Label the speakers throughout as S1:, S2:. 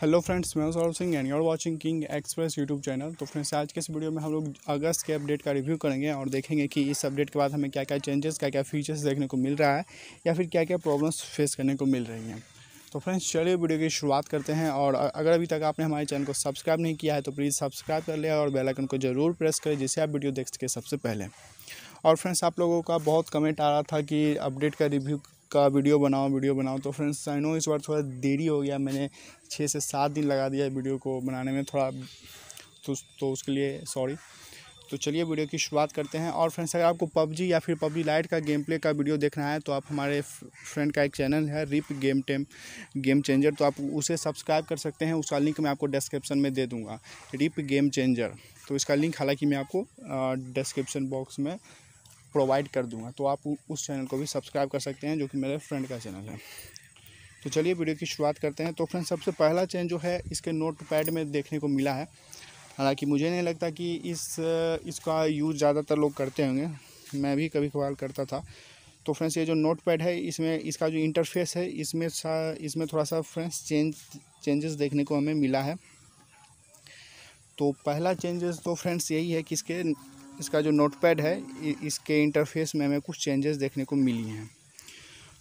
S1: hello friends मैं Saurabh Singh and you are watching King Express YouTube channel तो friends आज के इस वीडियो में हम लोग अगस्त के अपडेट का रिव्यू करेंगे और देखेंगे कि इस अपडेट के बाद हमें क्या क्या चेंजेस क्या क्या फीचर्स देखने को मिल रहा है या फिर क्या क्या प्रॉब्लम्स फेस करने को मिल रही हैं तो फ्रेंड्स चलिए वीडियो की शुरुआत करते हैं और अगर अभी तक आपने हमारे चैनल को सब्सक्राइब नहीं किया है तो प्लीज़ सब्सक्राइब कर लें और बेलाइकन को ज़रूर प्रेस करें जिससे आप वीडियो देख सके सबसे पहले और फ्रेंड्स आप लोगों का बहुत कमेंट आ रहा था कि अपडेट का रिव्यू का वीडियो बनाओ वीडियो बनाओ तो फ्रेंड्स आई नो इस बार थोड़ा देरी हो गया मैंने छः से सात दिन लगा दिया वीडियो को बनाने में थोड़ा तो, तो उसके लिए सॉरी तो चलिए वीडियो की शुरुआत करते हैं और फ्रेंड्स अगर आपको पबजी या फिर पबजी लाइट का गेम प्ले का वीडियो देखना है तो आप हमारे फ्रेंड का एक चैनल है रिप गेम टेम गेम चेंजर तो आप उसे सब्सक्राइब कर सकते हैं उसका लिंक मैं आपको डिस्क्रिप्शन में दे दूँगा रिप गेम चेंजर तो इसका लिंक हालांकि मैं आपको डिस्क्रिप्शन बॉक्स में प्रोवाइड कर दूंगा तो आप उस चैनल को भी सब्सक्राइब कर सकते हैं जो कि मेरे फ्रेंड का चैनल है तो चलिए वीडियो की शुरुआत करते हैं तो फ्रेंड सबसे पहला चेंज जो है इसके नोट पैड में देखने को मिला है हालांकि मुझे नहीं लगता कि इस इसका यूज़ ज़्यादातर लोग करते होंगे मैं भी कभी कभार करता था तो फ्रेंड्स ये जो नोट पैड है इसमें इसका जो इंटरफेस है इसमें सा इसमें थोड़ा सा फ्रेंड्स चेंज चेंजेस देखने को हमें मिला है तो पहला चेंजेस तो फ्रेंड्स यही है कि इसके इसका जो नोट पैड है इसके इंटरफेस में हमें कुछ चेंजेस देखने को मिली हैं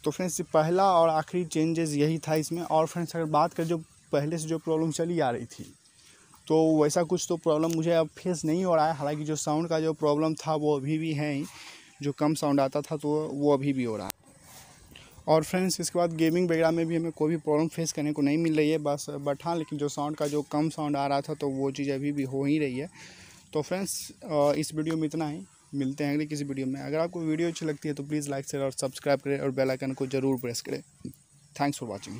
S1: तो फ्रेंड्स पहला और आखिरी चेंजेस यही था इसमें और फ्रेंड्स अगर बात करें जो पहले से जो प्रॉब्लम चली आ रही थी तो वैसा कुछ तो प्रॉब्लम मुझे अब फेस नहीं हो रहा है हालांकि जो साउंड का जो प्रॉब्लम था वो अभी भी है ही जो कम साउंड आता था तो वो अभी भी हो रहा है और फ्रेंड्स इसके बाद गेमिंग वगैरह में भी हमें कोई भी प्रॉब्लम फेस करने को नहीं मिल रही है बस बट हाँ लेकिन जो साउंड का जो कम साउंड आ रहा था तो वो चीज़ अभी भी हो ही रही है तो फ्रेंड्स इस वीडियो में इतना ही मिलते हैं अगले किसी वीडियो में अगर आपको वीडियो अच्छी लगती है तो प्लीज़ लाइक शेयर और सब्सक्राइब करें और बेल आइकन को ज़रूर प्रेस करें थैंक्स फॉर वॉचिंग